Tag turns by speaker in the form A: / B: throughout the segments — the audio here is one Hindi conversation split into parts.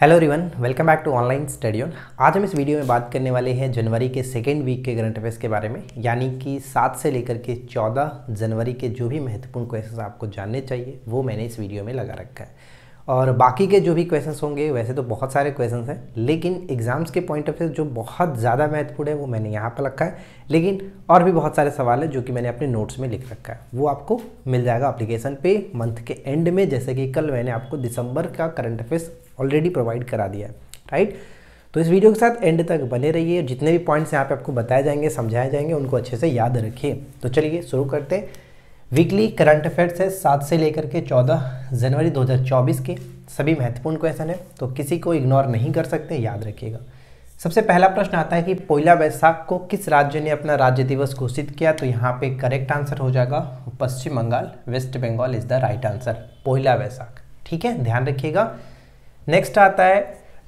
A: hello everyone welcome back to online स्टडियन आज हम इस वीडियो में बात करने वाले हैं जनवरी के सेकेंड वीक के करंट अफेयर्स के बारे में यानी कि सात से लेकर के चौदह जनवरी के जो भी महत्वपूर्ण क्वेश्चंस आपको जानने चाहिए वो मैंने इस वीडियो में लगा रखा है और बाकी के जो भी क्वेश्चंस होंगे वैसे तो बहुत सारे क्वेश्चन हैं लेकिन एग्जाम्स के पॉइंट ऑफ व्यू जो बहुत ज़्यादा महत्वपूर्ण है वो मैंने यहाँ पर रखा है लेकिन और भी बहुत सारे सवाल हैं जो कि मैंने अपने नोट्स में लिख रखा है वो आपको मिल जाएगा एप्लीकेशन पे मंथ के एंड में जैसे कि कल मैंने आपको दिसंबर का करंट अफेयर्स ऑलरेडी प्रोवाइड करा दिया है राइट तो इस वीडियो के साथ एंड तक बने रहिए और जितने भी पॉइंट्स यहाँ पे आपको बताए जाएंगे समझाए जाएंगे उनको अच्छे से याद रखिए तो चलिए शुरू करते हैं वीकली करंट अफेयर्स है सात से लेकर के चौदह जनवरी 2024 के सभी महत्वपूर्ण क्वेश्चन है तो किसी को इग्नोर नहीं कर सकते याद रखिएगा सबसे पहला प्रश्न आता है कि पोइला बैसाख को किस राज्य ने अपना राज्य दिवस घोषित किया तो यहाँ पे करेक्ट आंसर हो जाएगा Paschim Bangal West Bengal is the right answer Poila Baisakh ठीक है ध्यान रखिएगा नेक्स्ट आता है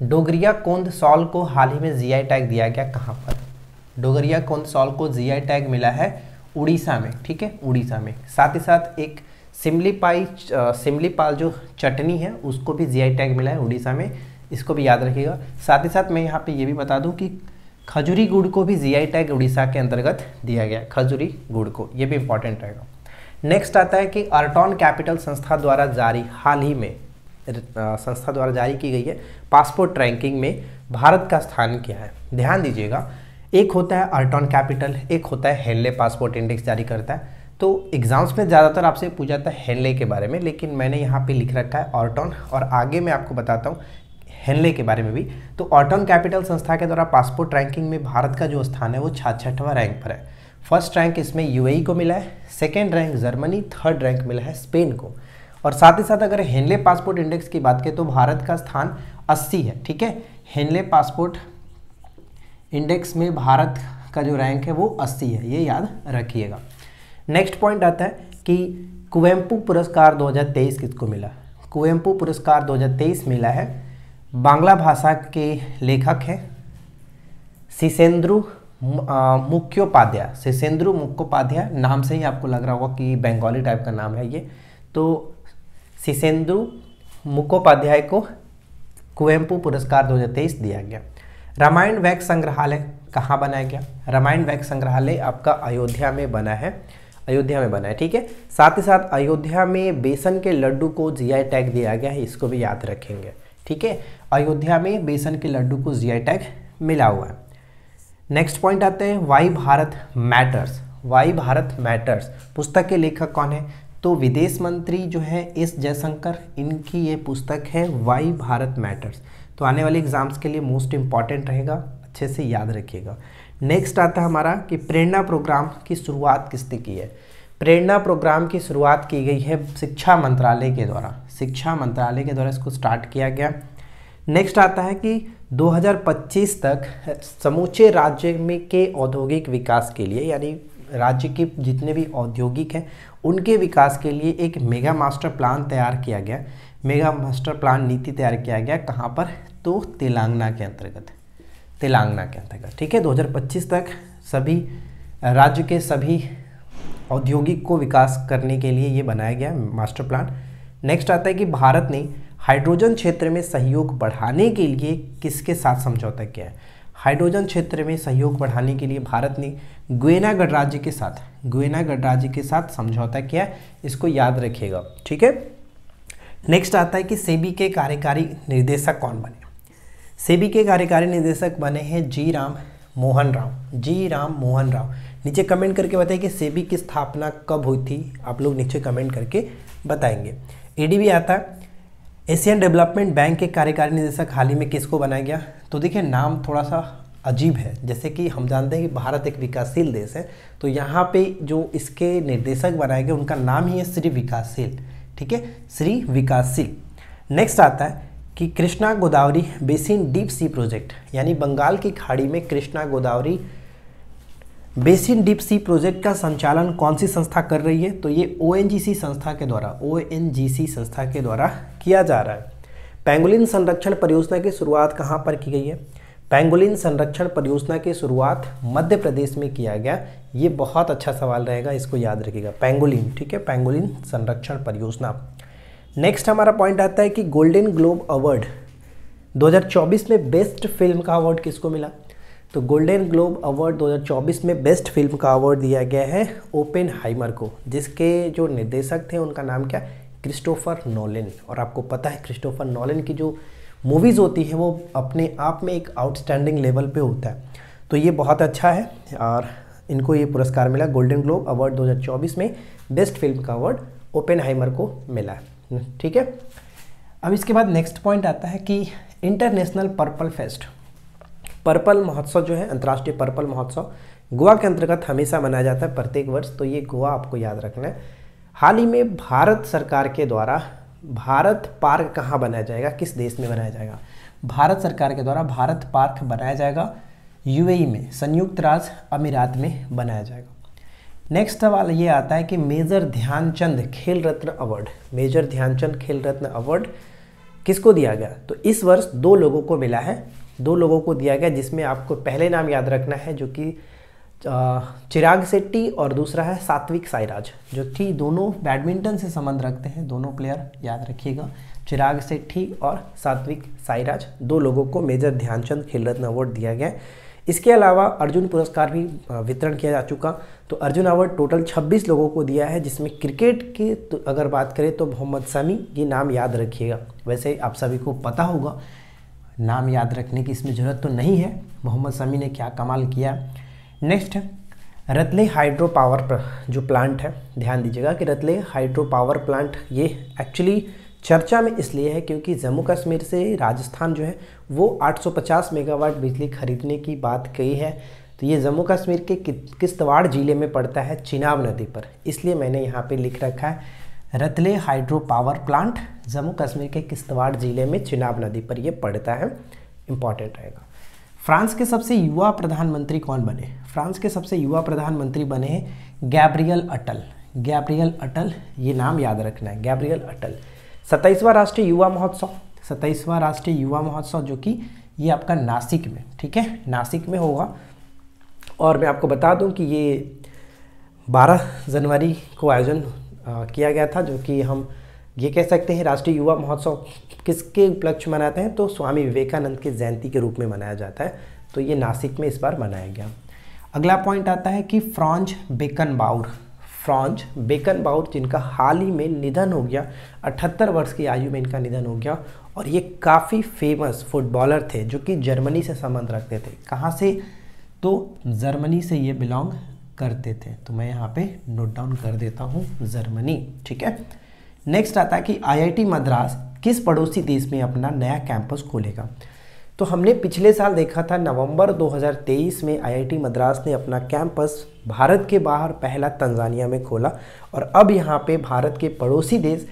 A: डोगरिया कोंद सॉल को हाल ही में जीआई टैग दिया गया कहाँ पर डोगरिया कोंद सॉल को जीआई टैग मिला है उड़ीसा में ठीक है उड़ीसा में साथ ही साथ एक सिमलीपाई पाई पाल जो चटनी है उसको भी जीआई टैग मिला है उड़ीसा में इसको भी याद रखिएगा साथ ही साथ मैं यहाँ पे ये भी बता दूँ कि खजूरी गुड़ को भी जी टैग उड़ीसा के अंतर्गत दिया गया खजूरी गुड़ को ये भी इंपॉर्टेंट रहेगा नेक्स्ट आता है कि अर्टॉन कैपिटल संस्था द्वारा जारी हाल ही में संस्था द्वारा जारी की गई है पासपोर्ट रैंकिंग में भारत का स्थान क्या है ध्यान दीजिएगा एक होता है अर्टॉन कैपिटल एक होता है हेनले पासपोर्ट इंडेक्स जारी करता है तो एग्ज़ाम्स में ज़्यादातर आपसे पूछा जाता है हेनले के बारे में लेकिन मैंने यहाँ पे लिख रखा है ऑर्टॉन और आगे मैं आपको बताता हूँ हेनले के बारे में भी तो ऑर्टॉन कैपिटल संस्था के द्वारा पासपोर्ट रैंकिंग में भारत का जो स्थान है वो छाछठवां रैंक पर है फर्स्ट रैंक इसमें यू e को मिला है second rank Germany third rank मिला है स्पेन को और साथ ही साथ अगर हेनले पासपोर्ट इंडेक्स की बात करें तो भारत का स्थान 80 है ठीक है हेनले पासपोर्ट इंडेक्स में भारत का जो रैंक है वो 80 है ये याद रखिएगा नेक्स्ट पॉइंट आता है कि कुवेम्पू पुरस्कार 2023 किसको मिला कुवेम्पू पुरस्कार 2023 मिला है बांग्ला भाषा के लेखक हैं सिसेंद्रू मुख्योपाध्याय सिसेंद्रू मुख्योपाध्याय नाम से ही आपको लग रहा होगा कि बंगाली टाइप का नाम है ये तो शिशेंदु मुखोपाध्याय को कुएम्पू पुरस्कार 2023 दिया गया रामायण वैक्स संग्रहालय कहाँ बनाया गया रामायण वैक्स संग्रहालय आपका अयोध्या में बना है अयोध्या में बना है ठीक है साथ ही साथ अयोध्या में बेसन के लड्डू को जीआई टैग दिया गया है इसको भी याद रखेंगे ठीक है अयोध्या में बेसन के लड्डू को जीआई टैग मिला हुआ है नेक्स्ट पॉइंट आते हैं why Bharat matters why Bharat matters पुस्तक के लेखक कौन है तो विदेश मंत्री जो है एस जयशंकर इनकी ये पुस्तक है वाई भारत मैटर्स तो आने वाले एग्जाम्स के लिए मोस्ट इम्पॉर्टेंट रहेगा अच्छे से याद रखिएगा नेक्स्ट आता है हमारा कि प्रेरणा प्रोग्राम की शुरुआत किसने की है प्रेरणा प्रोग्राम की शुरुआत की गई है शिक्षा मंत्रालय के द्वारा शिक्षा मंत्रालय के द्वारा इसको स्टार्ट किया गया नेक्स्ट आता है कि 2025 तक समूचे राज्य में के औद्योगिक विकास के लिए यानी राज्य के जितने भी औद्योगिक हैं उनके विकास के लिए एक मेगा मास्टर प्लान तैयार किया गया मेगा मास्टर प्लान नीति तैयार किया गया कहाँ पर तो तेलंगाना के अंतर्गत तेलंगाना के अंतर्गत ठीक है 2025 तक सभी राज्य के सभी औद्योगिक को विकास करने के लिए ये बनाया गया मास्टर प्लान नेक्स्ट आता है कि भारत ने हाइड्रोजन क्षेत्र में सहयोग बढ़ाने के लिए किसके साथ समझौता किया है हाइड्रोजन क्षेत्र में सहयोग बढ़ाने के लिए भारत ने गुएना गणराज्य के साथ गुएना गणराज्य के साथ समझौता किया इसको याद रखिएगा ठीक है नेक्स्ट आता है कि सेबी के कार्यकारी निर्देशक कौन बने सेबी के कार्यकारी निर्देशक बने हैं जी राम मोहन राव जी राम मोहन राव नीचे कमेंट करके बताइए कि सेबी की स्थापना कब हुई थी आप लोग नीचे कमेंट करके बताएंगे एडीबी आता है एशियन डेवलपमेंट बैंक के कार्यकारी निदेशक हाल ही में किसको बनाया गया तो देखिए नाम थोड़ा सा अजीब है जैसे कि हम जानते हैं कि भारत एक विकासशील देश है तो यहाँ पे जो इसके निर्देशक बनाए गए उनका नाम ही है श्री विकासशील ठीक है श्री विकासशील नेक्स्ट आता है कि Krishna Godavari basin deep sea project यानी बंगाल की खाड़ी में Krishna Godavari basin deep sea project का संचालन कौन सी संस्था कर रही है तो ये ओ संस्था के द्वारा ओ संस्था के द्वारा किया जा रहा है पेंगुलिन संरक्षण परियोजना की शुरुआत कहाँ पर की गई है पेंगुलिन संरक्षण परियोजना की शुरुआत मध्य प्रदेश में किया गया ये बहुत अच्छा सवाल रहेगा इसको याद रखिएगा पेंगुलिन ठीक है पेंगुलिन संरक्षण परियोजना नेक्स्ट हमारा पॉइंट आता है कि गोल्डन ग्लोब अवार्ड 2024 में बेस्ट फिल्म का अवार्ड किसको मिला तो गोल्डन ग्लोब अवार्ड 2024 में बेस्ट फिल्म का अवार्ड दिया गया है ओपेन हाइमर को जिसके जो निर्देशक थे उनका नाम क्या क्रिस्टोफर नॉलिन और आपको पता है क्रिस्टोफर नॉलिन की जो मूवीज़ होती हैं वो अपने आप में एक आउटस्टैंडिंग लेवल पे होता है तो ये बहुत अच्छा है और इनको ये पुरस्कार मिला गोल्डन ग्लोब अवार्ड 2024 में बेस्ट फिल्म का अवार्ड ओपन को मिला है ठीक है अब इसके बाद नेक्स्ट पॉइंट आता है कि इंटरनेशनल पर्पल फेस्ट पर्पल महोत्सव जो है अंतर्राष्ट्रीय पर्पल महोत्सव गोवा के अंतर्गत हमेशा मनाया जाता है प्रत्येक वर्ष तो ये गोवा आपको याद रखना है हाल ही में भारत सरकार के द्वारा भारत पार्क कहाँ बनाया जाएगा किस देश में बनाया जाएगा भारत सरकार के द्वारा भारत पार्क बनाया जाएगा यूएई में संयुक्त राज्य अमीरात में बनाया जाएगा नेक्स्ट सवाल ये आता है कि मेजर ध्यानचंद खेल रत्न अवार्ड मेजर ध्यानचंद खेल रत्न अवार्ड किसको दिया गया तो इस वर्ष दो लोगों को मिला है दो लोगों को दिया गया जिसमें आपको पहले नाम याद रखना है जो कि चिराग सेट्टी और दूसरा है सात्विक साईराज जो थी दोनों बैडमिंटन से संबंध रखते हैं दोनों प्लेयर याद रखिएगा चिराग सेट्टी और सात्विक साईराज दो लोगों को मेजर ध्यानचंद खेल रत्न अवार्ड दिया गया इसके अलावा अर्जुन पुरस्कार भी वितरण किया जा चुका तो अर्जुन अवार्ड टोटल 26 लोगों को दिया है जिसमें क्रिकेट के तो अगर बात करें तो मोहम्मद शमी ये नाम याद रखिएगा वैसे आप सभी को पता होगा नाम याद रखने की इसमें ज़रूरत तो नहीं है मोहम्मद शमी ने क्या कमाल किया नेक्स्ट है रतले हाइड्रो पावर जो प्लांट है ध्यान दीजिएगा कि रतले हाइड्रो पावर प्लांट ये एक्चुअली चर्चा में इसलिए है क्योंकि जम्मू कश्मीर से राजस्थान जो है वो 850 मेगावाट बिजली खरीदने की बात कही है तो ये जम्मू कश्मीर के किश्तवाड़ ज़िले में पड़ता है चिनाब नदी पर इसलिए मैंने यहाँ पे लिख रखा है Ratle hydro power plant Jammu Kashmir के किश्तवाड़ ज़िले में चिनाब नदी पर यह पड़ता है इम्पॉर्टेंट रहेगा फ्रांस के सबसे युवा प्रधानमंत्री कौन बने फ्रांस के सबसे युवा प्रधानमंत्री बने हैं गैब्रियल अटल गैब्रियल अटल ये नाम याद रखना है गैब्रियल अटल सत्ताईसवां राष्ट्रीय युवा महोत्सव सत्ताईसवां राष्ट्रीय युवा महोत्सव जो कि ये आपका नासिक में ठीक है नासिक में होगा और मैं आपको बता दूं कि ये 12 जनवरी को आयोजन किया गया था जो कि हम ये कह सकते हैं राष्ट्रीय युवा महोत्सव किसके उपलक्ष्य मनाते हैं तो स्वामी विवेकानंद की जयंती के रूप में मनाया जाता है तो ये नासिक में इस बार मनाया गया अगला पॉइंट आता है कि फ्रॉन्च बेकन बाउर फ्रॉन्ज बेकन बाउर जिनका हाल ही में निधन हो गया 78 वर्ष की आयु में इनका निधन हो गया और ये काफ़ी फेमस फुटबॉलर थे जो कि जर्मनी से संबंध रखते थे कहाँ से तो जर्मनी से ये बिलोंग करते थे तो मैं यहाँ पे नोट डाउन कर देता हूँ जर्मनी ठीक है नेक्स्ट आता है कि आईआईटी मद्रास किस पड़ोसी देश में अपना नया कैंपस खोलेगा तो हमने पिछले साल देखा था नवंबर 2023 में आईआईटी मद्रास ने अपना कैंपस भारत के बाहर पहला तंजानिया में खोला और अब यहाँ पे भारत के पड़ोसी देश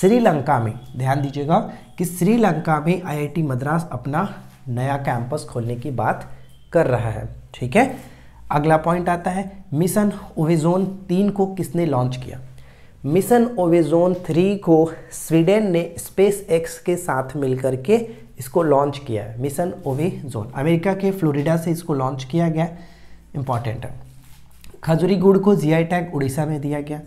A: श्रीलंका में ध्यान दीजिएगा कि श्रीलंका में आईआईटी मद्रास अपना नया कैंपस खोलने की बात कर रहा है ठीक है अगला पॉइंट आता है मिशन ओवेजोन तीन को किसने लॉन्च किया मिशन ओवेजोन थ्री को स्वीडन ने स्पेस एक्स के साथ मिलकर के इसको लॉन्च किया है मिशन ओवेजोन अमेरिका के फ्लोरिडा से इसको लॉन्च किया गया इम्पॉर्टेंट है खजूरी गुड़ को जीआई टैग उड़ीसा में दिया गया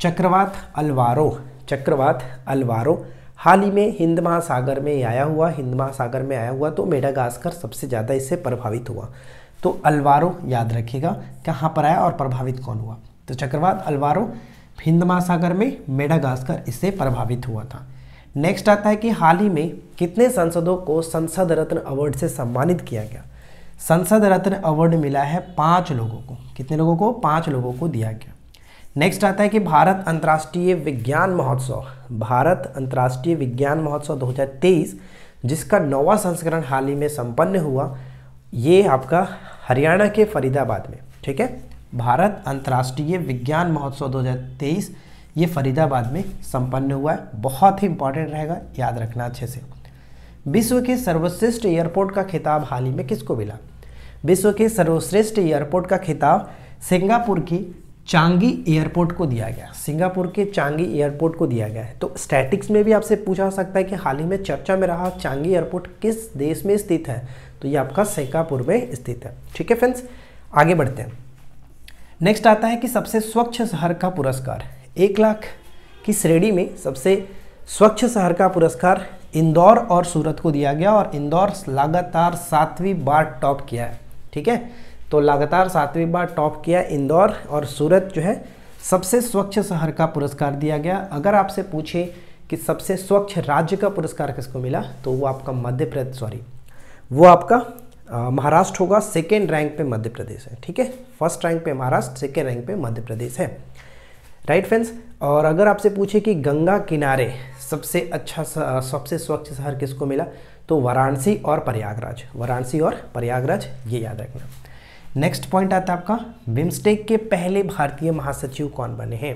A: चक्रवात अलवारो चक्रवात अलवारो हाल ही में हिंद महासागर में आया हुआ हिंद महासागर में आया हुआ तो मेडागास्कर सबसे ज़्यादा इससे प्रभावित हुआ तो अलवारो याद रखिएगा कहाँ पर आया और प्रभावित कौन हुआ तो चक्रवात अलवारो हिंद महासागर में मेडागास्कर इससे प्रभावित हुआ था नेक्स्ट आता है कि हाल ही में कितने सांसदों को संसद रत्न अवार्ड से सम्मानित किया गया संसद रत्न अवार्ड मिला है पाँच लोगों को कितने लोगों को पाँच लोगों को दिया गया नेक्स्ट आता है कि भारत अंतर्राष्ट्रीय विज्ञान महोत्सव भारत अंतर्राष्ट्रीय विज्ञान महोत्सव 2023 जिसका नौवा संस्करण हाल ही में संपन्न हुआ ये आपका हरियाणा के फरीदाबाद में ठीक है भारत अंतर्राष्ट्रीय विज्ञान महोत्सव 2023 ये फरीदाबाद में संपन्न हुआ है बहुत ही इंपॉर्टेंट रहेगा याद रखना अच्छे से विश्व के सर्वश्रेष्ठ एयरपोर्ट का खिताब हाल ही में किसको मिला विश्व के सर्वश्रेष्ठ एयरपोर्ट का खिताब सिंगापुर की चांगी एयरपोर्ट को दिया गया सिंगापुर के चांगी एयरपोर्ट को दिया गया है तो स्टैटिक्स में भी आपसे पूछा सकता है कि हाल ही में चर्चा में रहा चांगी एयरपोर्ट किस देश में स्थित है तो ये आपका सिंगापुर में स्थित है ठीक है फ्रेंड्स आगे बढ़ते हैं नेक्स्ट आता है कि सबसे स्वच्छ शहर का पुरस्कार एक लाख की श्रेणी में सबसे स्वच्छ शहर का पुरस्कार इंदौर और सूरत को दिया गया और इंदौर लगातार सातवीं बार टॉप किया है ठीक है तो लगातार सातवीं बार टॉप किया इंदौर और सूरत जो है सबसे स्वच्छ शहर का पुरस्कार दिया गया अगर आपसे पूछे कि सबसे स्वच्छ राज्य का पुरस्कार किसको मिला तो वो आपका मध्य प्रदेश सॉरी वो आपका महाराष्ट्र होगा सेकेंड रैंक पे मध्य प्रदेश है ठीक है फर्स्ट रैंक पे महाराष्ट्र सेकेंड रैंक पे मध्य प्रदेश है राइट फ्रेंड्स और अगर आपसे पूछे कि गंगा किनारे सबसे अच्छा सबसे स्वच्छ शहर किसको मिला तो वाराणसी और प्रयागराज वाराणसी और प्रयागराज ये याद रखना नेक्स्ट पॉइंट आता है आपका बिम्स्टेक के पहले भारतीय महासचिव कौन बने हैं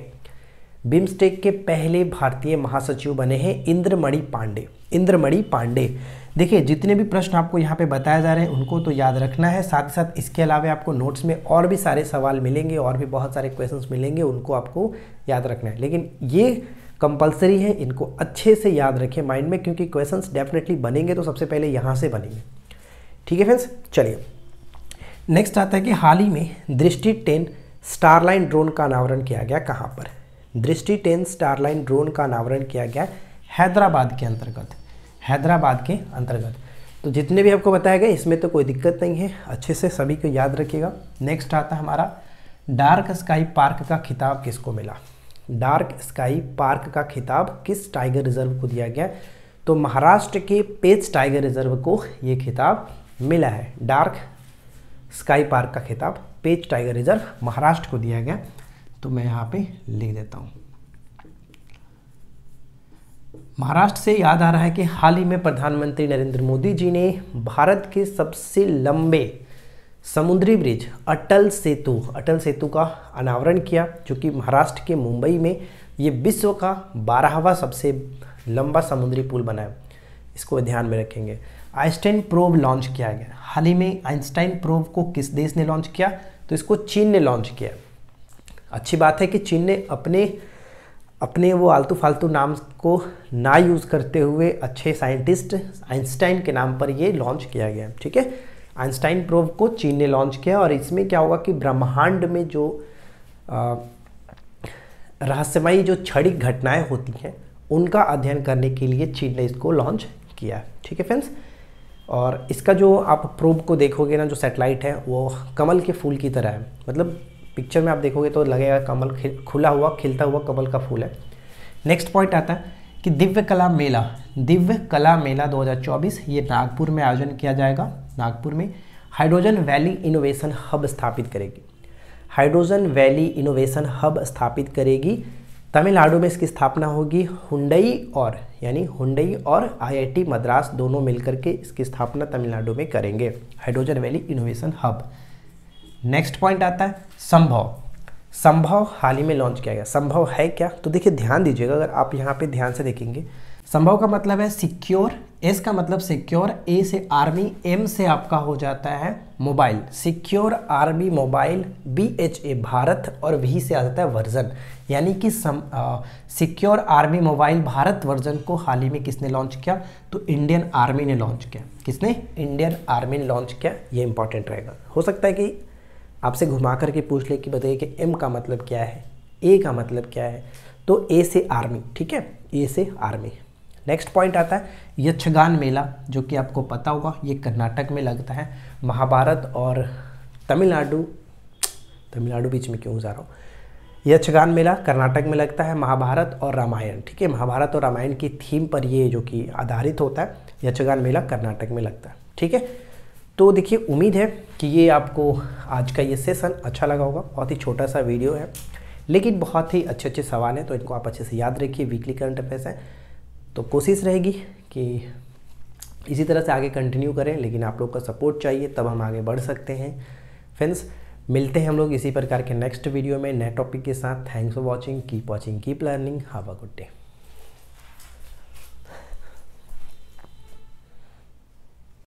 A: बिम्स्टेक के पहले भारतीय महासचिव बने हैं इंद्रमणि पांडे इंद्रमणि पांडे देखिए जितने भी प्रश्न आपको यहाँ पे बताए जा रहे हैं उनको तो याद रखना है साथ ही साथ इसके अलावा आपको नोट्स में और भी सारे सवाल मिलेंगे और भी बहुत सारे क्वेश्चन मिलेंगे उनको आपको याद रखना है लेकिन ये कंपलसरी है इनको अच्छे से याद रखें माइंड में क्योंकि क्वेश्चन डेफिनेटली बनेंगे तो सबसे पहले यहाँ से बनेंगे ठीक है फ्रेंड्स चलिए नेक्स्ट आता है कि हाल ही में दृष्टि टेन स्टारलाइन ड्रोन का अनावरण किया गया कहाँ पर दृष्टि टेन स्टारलाइन ड्रोन का अनावरण किया गया हैदराबाद के अंतर्गत हैदराबाद के अंतर्गत तो जितने भी आपको बताया गया इसमें तो कोई दिक्कत नहीं है अच्छे से सभी को याद रखिएगा नेक्स्ट आता है हमारा डार्क स्काई पार्क का खिताब किसको मिला डार्क स्काई पार्क का खिताब किस टाइगर रिजर्व को दिया गया तो महाराष्ट्र के पेज टाइगर रिजर्व को ये खिताब मिला है डार्क स्काई पार्क का खिताब पेज टाइगर रिजर्व महाराष्ट्र को दिया गया तो मैं यहाँ पे लिख देता हूँ महाराष्ट्र से याद आ रहा है कि हाल ही में प्रधानमंत्री नरेंद्र मोदी जी ने भारत के सबसे लंबे समुद्री ब्रिज अटल सेतु अटल सेतु का अनावरण किया जो कि महाराष्ट्र के मुंबई में ये विश्व का बारहवा सबसे लंबा समुद्री पुल बना है इसको ध्यान में रखेंगे आइंस्टाइन प्रोव लॉन्च किया गया हाल ही में आइंस्टाइन प्रोव को किस देश ने लॉन्च किया तो इसको चीन ने लॉन्च किया अच्छी बात है कि चीन ने अपने अपने वो आलतू फालतू नाम को ना यूज़ करते हुए अच्छे साइंटिस्ट आइंस्टाइन के नाम पर ये लॉन्च किया गया ठीक है आइंस्टाइन प्रोव को चीन ने लॉन्च किया और इसमें क्या हुआ कि ब्रह्मांड में जो रहस्यमयी जो क्षणिक घटनाएं होती हैं उनका अध्ययन करने के लिए चीन ने इसको लॉन्च किया ठीक है फ्रेंड्स और इसका जो आप प्रोब को देखोगे ना जो सेटेलाइट है वो कमल के फूल की तरह है मतलब पिक्चर में आप देखोगे तो लगेगा कमल खुला हुआ खिलता हुआ कमल का फूल है नेक्स्ट पॉइंट आता है कि दिव्य कला मेला दिव्य कला मेला 2024 ये नागपुर में आयोजन किया जाएगा नागपुर में हाइड्रोजन वैली इनोवेशन हब स्थापित करेगी हाइड्रोजन वैली इनोवेशन हब स्थापित करेगी तमिलनाडु में इसकी स्थापना होगी हुंडई और यानी हुंडई और आईआईटी मद्रास दोनों मिलकर के इसकी स्थापना तमिलनाडु में करेंगे hydrogen valley innovation hub next point आता है संभव संभव हाल ही में लॉन्च किया गया संभव है क्या तो देखिए ध्यान दीजिएगा अगर आप यहाँ पे ध्यान से देखेंगे संभव का मतलब है सिक्योर एस का मतलब सिक्योर ए से आर्मी एम से आपका हो जाता है mobile secure army mobile B H A Bharat और वी से आ जाता है वर्जन यानी कि secure army mobile Bharat version को हाल ही में किसने लॉन्च किया तो इंडियन आर्मी ने लॉन्च किया किसने इंडियन आर्मी ने लॉन्च किया ये इंपॉर्टेंट रहेगा हो सकता है कि आपसे घुमा करके पूछ ले कि बताइए कि एम का मतलब क्या है ए का मतलब क्या है तो ए से आर्मी ठीक है ए से आर्मी नेक्स्ट पॉइंट आता है यक्षगान मेला जो कि आपको पता होगा ये कर्नाटक में लगता है महाभारत और तमिलनाडु तमिलनाडु बीच में क्यों जा रहा हूँ यक्षगान मेला कर्नाटक में लगता है महाभारत और रामायण ठीक है महाभारत और रामायण की थीम पर ये जो कि आधारित होता है यक्षगान मेला कर्नाटक में लगता है ठीक है तो देखिए उम्मीद है कि ये आपको आज का ये सेशन अच्छा लगा होगा बहुत ही छोटा सा वीडियो है लेकिन बहुत ही अच्छे अच्छे सवाल हैं तो इनको आप अच्छे से याद रखिए वीकली करंट अफेयर्स हैं तो कोशिश रहेगी कि इसी तरह से आगे कंटिन्यू करें लेकिन आप लोग का सपोर्ट चाहिए तब हम आगे बढ़ सकते हैं फ्रेंड्स मिलते हैं हम लोग इसी प्रकार के नेक्स्ट वीडियो में नए टॉपिक के साथ thanks for watching keep watching keep learning have a good day